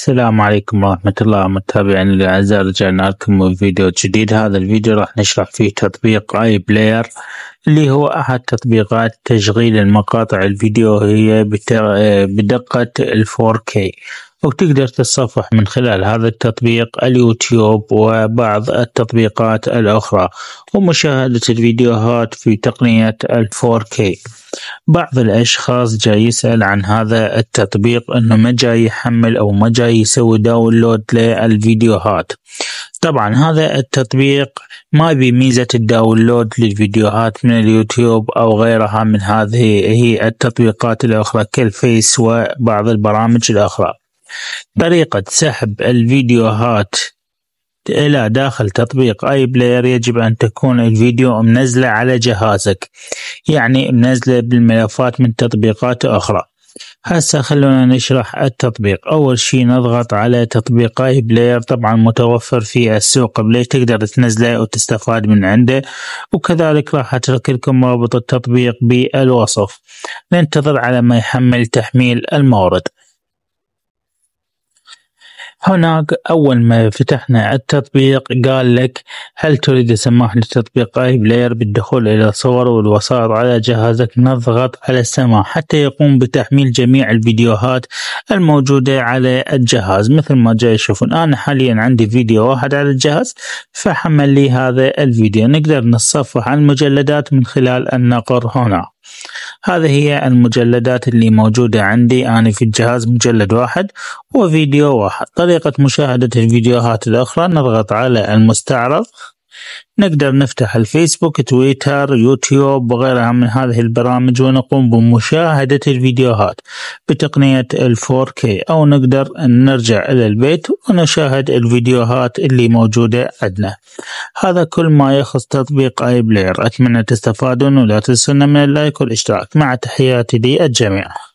السلام عليكم ورحمة الله متابعينا الأعزاء رجعنا لكم بفيديو جديد هذا الفيديو راح نشرح فيه تطبيق اي بلاير اللي هو أحد تطبيقات تشغيل المقاطع الفيديو هي بدقة ال 4K أو تقدر تتصفح من خلال هذا التطبيق اليوتيوب وبعض التطبيقات الأخرى ومشاهدة الفيديوهات في تقنية ال 4K بعض الأشخاص جاي يسأل عن هذا التطبيق أنه ما جاي يحمل أو ما جاي يسوي داونلود للفيديوهات طبعا هذا التطبيق ما بميزة الداونلود للفيديوهات من اليوتيوب أو غيرها من هذه هي التطبيقات الأخرى كالفيس وبعض البرامج الأخرى طريقة سحب الفيديوهات إلى داخل تطبيق أي بلاير يجب أن تكون الفيديو منزله على جهازك يعني منزله بالملفات من تطبيقات أخرى هسه خلونا نشرح التطبيق أول شي نضغط على تطبيق أي بلاير طبعا متوفر في السوق بلاي تقدر تنزله وتستفاد من عنده وكذلك راح أترك لكم رابط التطبيق بالوصف ننتظر على ما يحمل تحميل المورد هناك اول ما فتحنا التطبيق قال لك هل تريد سماح للتطبيق اي بلاير بالدخول الى الصور والوسائط على جهازك نضغط على السماح حتى يقوم بتحميل جميع الفيديوهات الموجودة على الجهاز مثل ما جاي يشوفون انا حاليا عندي فيديو واحد على الجهاز فحمل لي هذا الفيديو نقدر نتصفح عن المجلدات من خلال النقر هنا هذه هي المجلدات اللي موجودة عندي أنا في الجهاز مجلد واحد وفيديو واحد طريقة مشاهدة الفيديوهات الأخرى نضغط على المستعرض نقدر نفتح الفيسبوك تويتر يوتيوب وغيرها من هذه البرامج ونقوم بمشاهدة الفيديوهات بتقنية ال 4K أو نقدر نرجع إلى البيت ونشاهد الفيديوهات اللي موجودة عندنا هذا كل ما يخص تطبيق اي بلاير أتمنى تستفادون ولا تنسونا من اللايك والاشتراك مع تحياتي للجميع